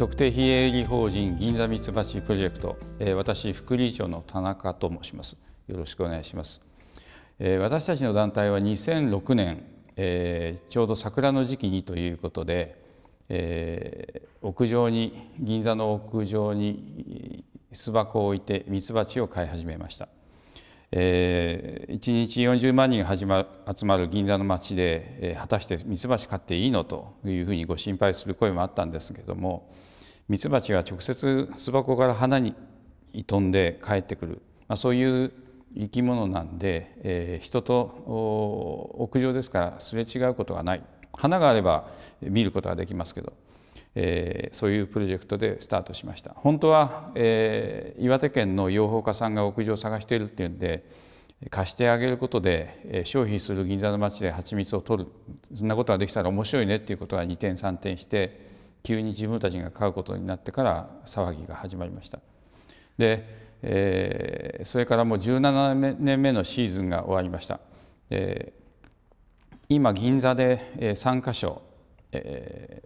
特定非営利法人銀座ミツバチプロジェクト、私副理事長の田中と申しますよろしくお願いします、私たちの団体は2006年、ちょうど桜の時期にということで、屋上に銀座の屋上に巣箱を置いてミツバチを飼い始めました、え1日40万人集まる銀座の町で、果たしてミツバチ飼っていいのというふうにご心配する声もあったんですけれども、ミツバチが直接巣箱から花に飛んで帰ってくる、まあ、そういう生き物なんで、えー、人と屋上ですからすれ違うことがない花があれば見ることができますけど、えー、そういうプロジェクトでスタートしました本当は、えー、岩手県の養蜂家さんが屋上を探しているっていうんで貸してあげることで消費する銀座の町で蜂蜜を取るそんなことができたら面白いねっていうことが2点3点して急に自分たちが買うことになってから騒ぎが始まりました。で、えー、それからもう17年目のシーズンが終わりました。今銀座で3箇所、え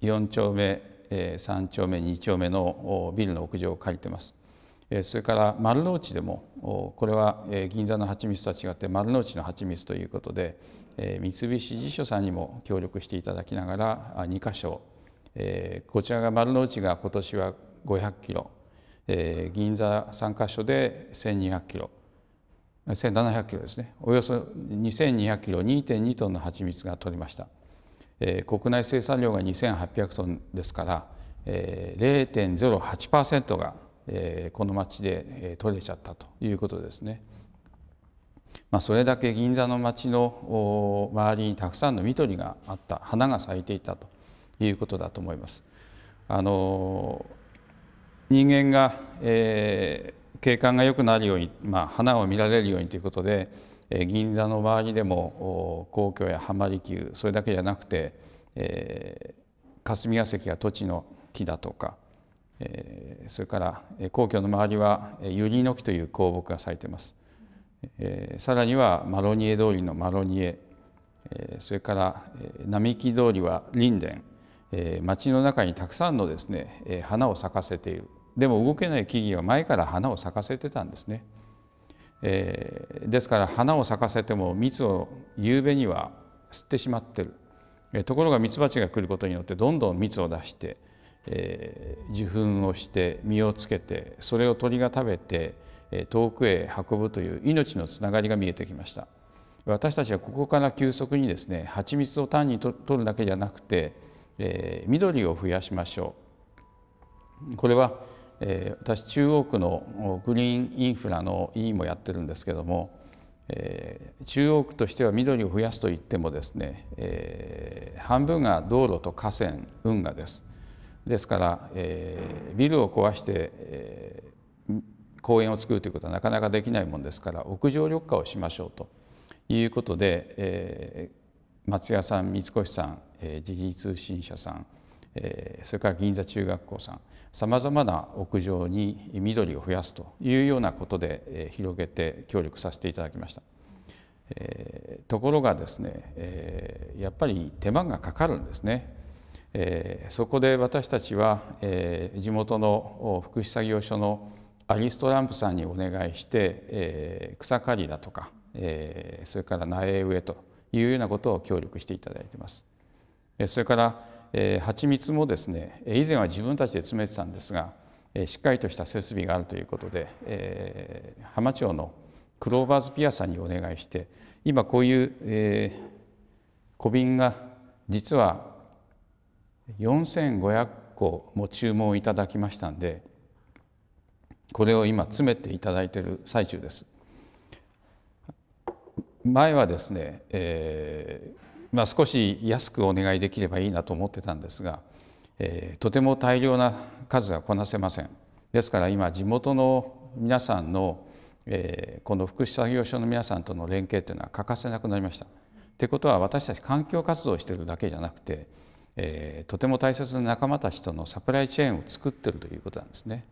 ー、4丁目3丁目2丁目のビルの屋上を借りてます。それから丸の内でもこれは銀座の蜂蜜とは違って丸の内の蜂蜜ということで三菱地所さんにも協力していただきながら2箇所えー、こちらが丸の内が今年は500キロ、えー、銀座3カ所で1200キロ1700キロですねおよそ2200キロ2.2トンの蜂蜜が取りました、えー、国内生産量が2800トンですから、えー、0.08%が、えー、この町で、え取れちゃったということですね。まあ、それだけ銀座の町の周りにたくさんの緑があった花が咲いていたということだと思います。あの人間が、えー、景観が良くなるように、まあ、花を見られるようにということで、えー、銀座の周りでも皇居や浜離宮それだけじゃなくて、えー、霞が関や土地の木だとか、えー、それから皇居の周りはユリの木という香木が咲いてます。えー、さらにはマロニエ通りのマロニエ、えー、それから並木通りはリンデンえー、町の中にたくさんのですね、え花を咲かせているでも動けない木々は前から花を咲かせてたんですね、えですから花を咲かせても蜜を夕べには吸ってしまってる、えところがミツバチが来ることによってどんどん蜜を出して、え受粉をして実をつけてそれを鳥が食べて、え遠くへ運ぶという命のつながりが見えてきました私たちはここから急速にですね蜂蜜を単に取るだけじゃなくてえ緑を増やしましょうこれは、え私中央区のグリーンインフラの委員もやってるんですけども、え中央区としては緑を増やすといってもですね、え半分が道路と河川運河ですですから、えビルを壊して、公園を作るということはなかなかできないもんですから屋上緑化をしましょうということで、え松屋さん三越さんえ時事通信社さん、えそれから銀座中学校さんさまざまな屋上に緑を増やすというようなことで、え広げて協力させていただきました。えところがですね、えやっぱり手間がかかるんですね。えそこで私たちは、え地元の福祉作業所のアリストランプさんにお願いして、え草刈りだとか、えそれから苗植えというようなことを協力していただいてます。それから蜂蜜もですね以前は自分たちで詰めてたんですがしっかりとした設備があるということで、えー、浜町のクローバーズピアさんにお願いして今こういう、えー、小瓶が実は4500個も注文いただきましたんでこれを今詰めていただいている最中です。前はですね、えー、まあ、少し安くお願いできればいいなと思ってたんですが、えー、とても大量な数がこなせません。ですから今地元の皆さんの、えー、この福祉作業所の皆さんとの連携というのは欠かせなくなりました。ってことは私たち環境活動をしているだけじゃなくて、えー、とても大切な仲間たちとのサプライチェーンを作ってるということなんですね。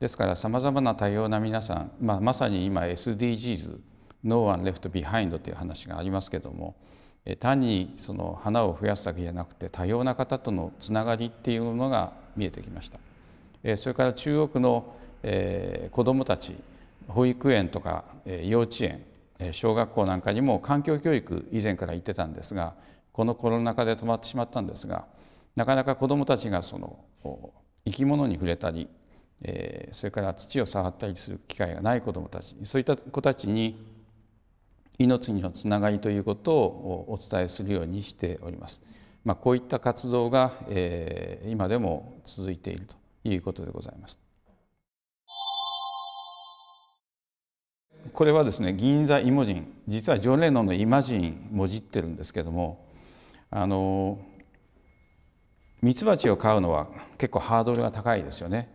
ですからさまざまな多様な皆さん、まあ、まさに今 SDGs ノーワンレフトビハインドという話がありますけども単にその花を増やすだけじゃなくて多様な方とのつながりっていうものが見えてきましたそれから中国の子どもたち保育園とか幼稚園小学校なんかにも環境教育以前から行ってたんですがこのコロナ禍で止まってしまったんですがなかなか子どもたちがその生き物に触れたりそれから土を触ったりする機会がない子どもたちそういった子たちに命のつながりということをお伝えするようにしております。まあ、こういった活動が、えー、今でも続いているということでございます。これはですね銀座イモジン実はジョン・レノンの「イマジン」もじってるんですけどもあのミツバチを飼うのは結構ハードルが高いですよね。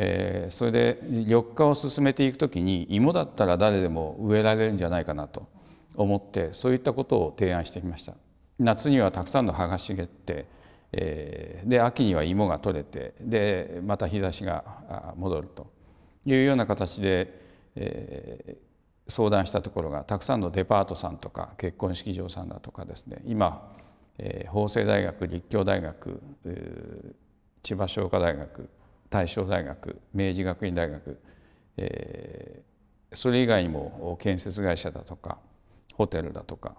えー、それで緑化を進めていく時に芋だったら誰でも植えられるんじゃないかなと思ってそういったことを提案してきました夏にはたくさんの葉が茂って、えー、で秋には芋が取れてでまた日差しが戻るというような形で、えー、相談したところがたくさんのデパートさんとか結婚式場さんだとかですね今、えー、法政大学立教大学千葉商科大学大正大学明治学院大学、えー、それ以外にも建設会社だとかホテルだとか、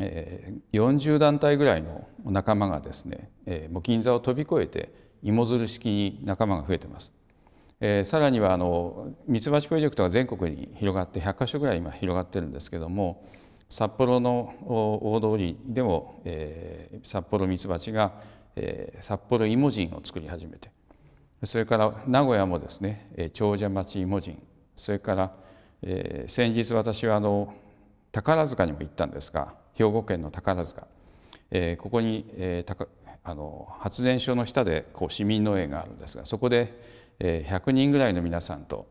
えー、40団体ぐらいの仲間がですね、えー、もう銀座を飛び越えて芋づる式に仲間が増えてます。えー、さらにはあのミツバチプロジェクトが全国に広がって100か所ぐらい今広がってるんですけども札幌の大通りでも、えー、札幌ミツバチがえ札幌イモジンを作り始めてそれから名古屋もですね、え長者町イモジンそれから、え先日私はあの宝塚にも行ったんですが兵庫県の宝塚、えここに、えたかあの発電所の下でこう市民農園があるんですがそこで、え100人ぐらいの皆さんと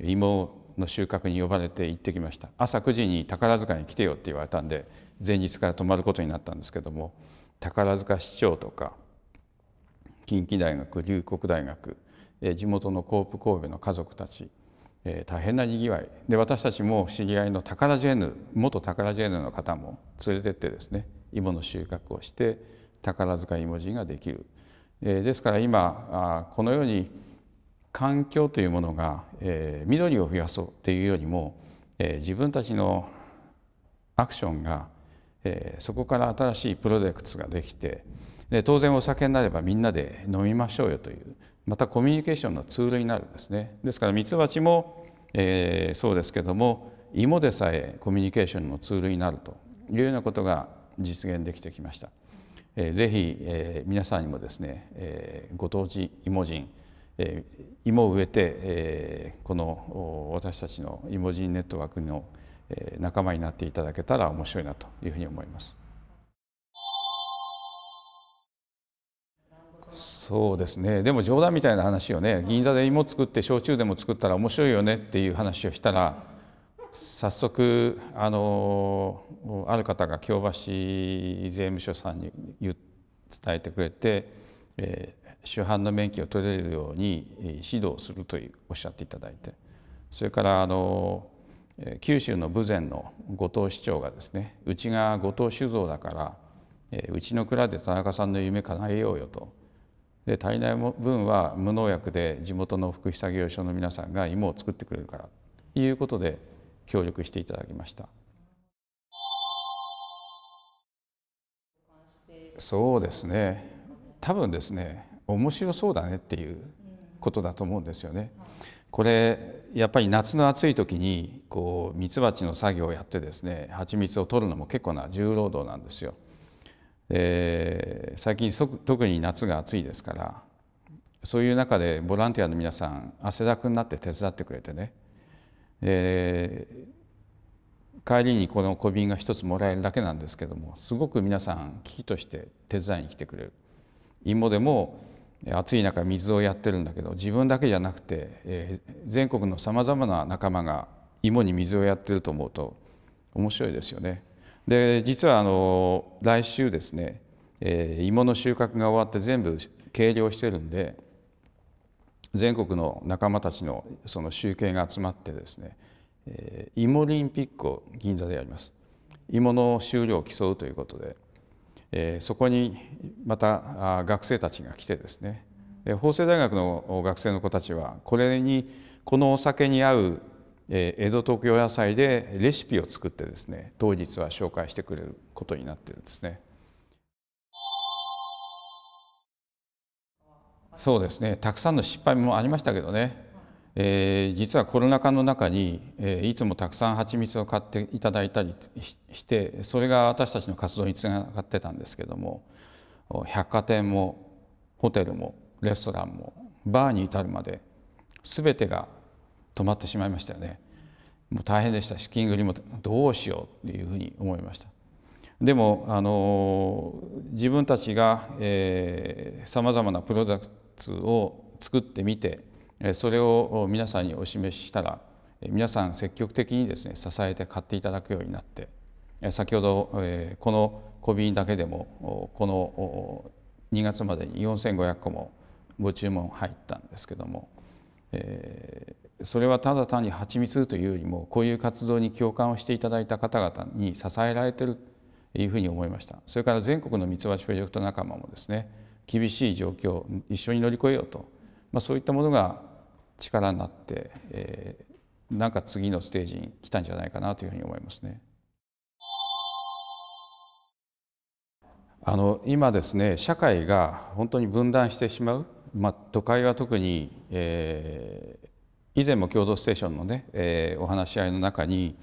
芋の収穫に呼ばれて行ってきました朝9時に宝塚に来てよって言われたんで前日から泊まることになったんですけども宝塚市長とか近畿大学龍谷大学地元のコープ神戸の家族たち大変なにぎわいで私たちも知り合いの宝ジェヌ元宝ジェヌの方も連れてってですね芋の収穫をして宝塚芋人ができるですから今このように環境というものが緑を増やそうっていうよりも自分たちのアクションがえそこから新しいプロジェクトができてで当然お酒になればみんなで飲みましょうよというまたコミュニケーションのツールになるんですねですからミツバチも、えー、そうですけども芋でさえコミュニケーションのツールになるというようなことが実現できてきました、えー、ぜひ、えー、皆さんにもですね、えー、ご当地芋人、えー、芋を植えて、えー、この私たちの芋人ネットワークの、仲間になっていただけたら面白いなというふうに思います。そうですねでも冗談みたいな話をね銀座で芋作って焼酎でも作ったら面白いよねっていう話をしたら早速あのある方が京橋税務署さんに伝えてくれて、えー、主犯の免許を取れるように指導するというおっしゃっていただいてそれからあの九州の豊前の後藤市長がですねうちが後藤酒造だからうちの蔵で田中さんの夢叶えようよとで足りない分は無農薬で地元の福祉作業所の皆さんが芋を作ってくれるからということで協力していただきましたそうですね多分ですね面白そうだねっていうことだと思うんですよね。これやっぱり夏の暑い時にこうミツバチの作業をやってですね蜂蜜を取るのも結構な重労働なんですよ。で最近特に夏が暑いですからそういう中でボランティアの皆さん汗だくになって手伝ってくれてね、えー、帰りにこの小瓶が一つもらえるだけなんですけどもすごく皆さん危機として手伝いに来てくれる芋でも暑い中水をやってるんだけど自分だけじゃなくて、えー、全国のさまざまな仲間が芋に水をやってると思うと面白いですよね。で実はあの来週ですね、えー、芋の収穫が終わって全部計量してるんで全国の仲間たちのその集計が集まってですね、えー、芋リンピックを銀座でやります。芋の収量を競うということで。えそこにまた学生たちが来てですね法政大学の学生の子たちはこれにこのお酒に合う江戸東京野菜でレシピを作ってですね当日は紹介してくれることになってるんですね。そうですねたくさんの失敗もありましたけどねえー、実はコロナ禍の中に、えー、いつもたくさん蜂蜜を買っていただいたりしてそれが私たちの活動につながってたんですけども百貨店もホテルもレストランもバーに至るまで全てが止まってしまいましたよねもう大変でした資金繰りもどうしようというふうに思いましたでも、あのー、自分たちがさまざまなプロダクツを作ってみてそれを皆さんにお示ししたら皆さん積極的にですね支えて買っていただくようになって先ほどこの小瓶だけでもこの2月までに4,500個もご注文入ったんですけどもそれはただ単に蜂蜜というよりもこういう活動に共感をしていただいた方々に支えられてるというふうに思いましたそれから全国のミツバチプロジェクト仲間もですね厳しい状況一緒に乗り越えようと、まあ、そういったものが力になって、えー、なんか次のステージに来たんじゃないかなというふうに思いますね。あの今ですね社会が本当に分断してしまう、まあ、都会は特に、えー、以前も「共同ステーションのね」ねえー、お話し合いの中に、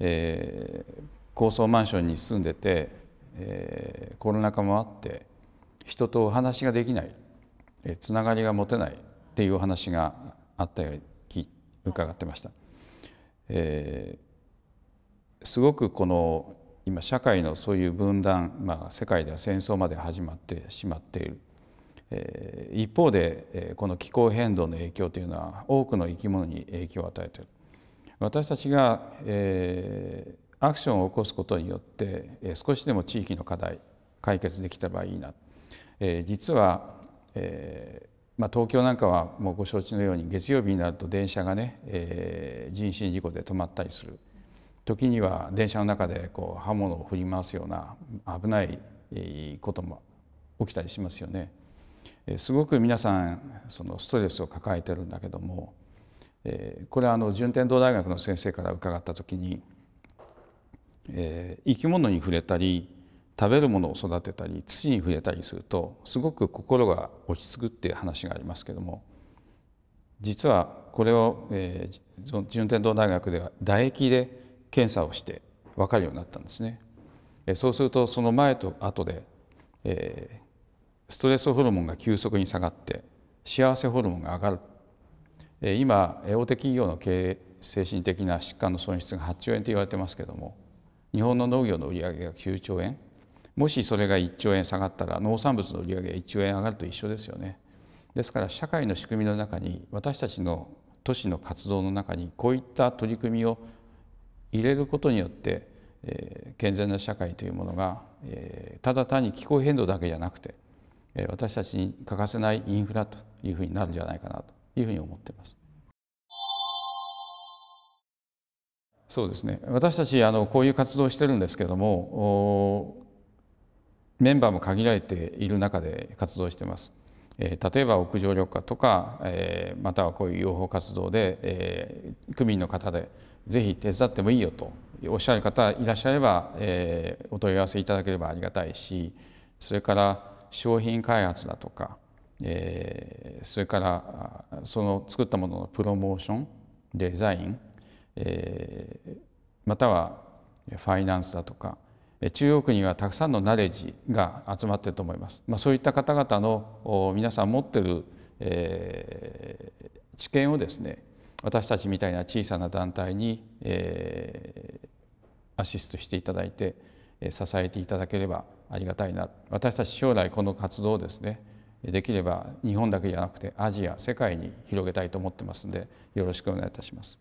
えー、高層マンションに住んでて、えー、コロナ禍もあって人とお話ができないえつながりが持てないっていうお話があったように伺ってました。えー、すごくこの今社会のそういう分断、まあ、世界では戦争まで始まってしまっている、えー、一方で、えこの気候変動の影響というのは多くの生き物に影響を与えている私たちが、えー、アクションを起こすことによって、え少しでも地域の課題解決できたばいいな、えー、実は、えー、まあ、東京なんかはもうご承知のように月曜日になると電車がね、えー、人身事故で止まったりする時には電車の中でこう刃物を振り回すような危ないことも起きたりしますよね。すごく皆さんそのストレスを抱えてるんだけどもこれはあの順天堂大学の先生から伺った時に生き物に触れたり食べるものを育てたり土に触れたりするとすごく心が落ち着くっていう話がありますけども実はこれを、えー、順天堂大学では唾液で検査をして分かるようになったんですね。えー、そうするとその前と後で、えー、ストレスホルモンが急速に下がって幸せホルモンが上がる、えー、今大手企業の経営精神的な疾患の損失が8兆円と言われてますけども日本の農業の売り上げが9兆円もしそれが1兆円下がったら農産物の売り上げが1兆円上がると一緒ですよね。ですから社会の仕組みの中に私たちの都市の活動の中にこういった取り組みを入れることによって、えー、健全な社会というものが、えー、ただ単に気候変動だけじゃなくて、えー、私たちに欠かせないインフラというふうになるんじゃないかなというふうに思っています。そうですね私たちあのこういう活動をしてるんですけどもメンバーも限られている中で活動してます。例えば屋上緑化とかまたはこういう養蜂活動で区民の方で是非手伝ってもいいよとおっしゃる方いらっしゃればお問い合わせいただければありがたいしそれから商品開発だとかそれからその作ったもののプロモーションデザインまたはファイナンスだとか中央区にはたくさんのナレッジが集まっていると思います、まあ、そういった方々の皆さん持ってる、え知見をですね私たちみたいな小さな団体に、えアシストしていただいて支えていただければありがたいな私たち将来この活動をですねできれば日本だけじゃなくてアジア世界に広げたいと思ってますんでよろしくお願いいたします。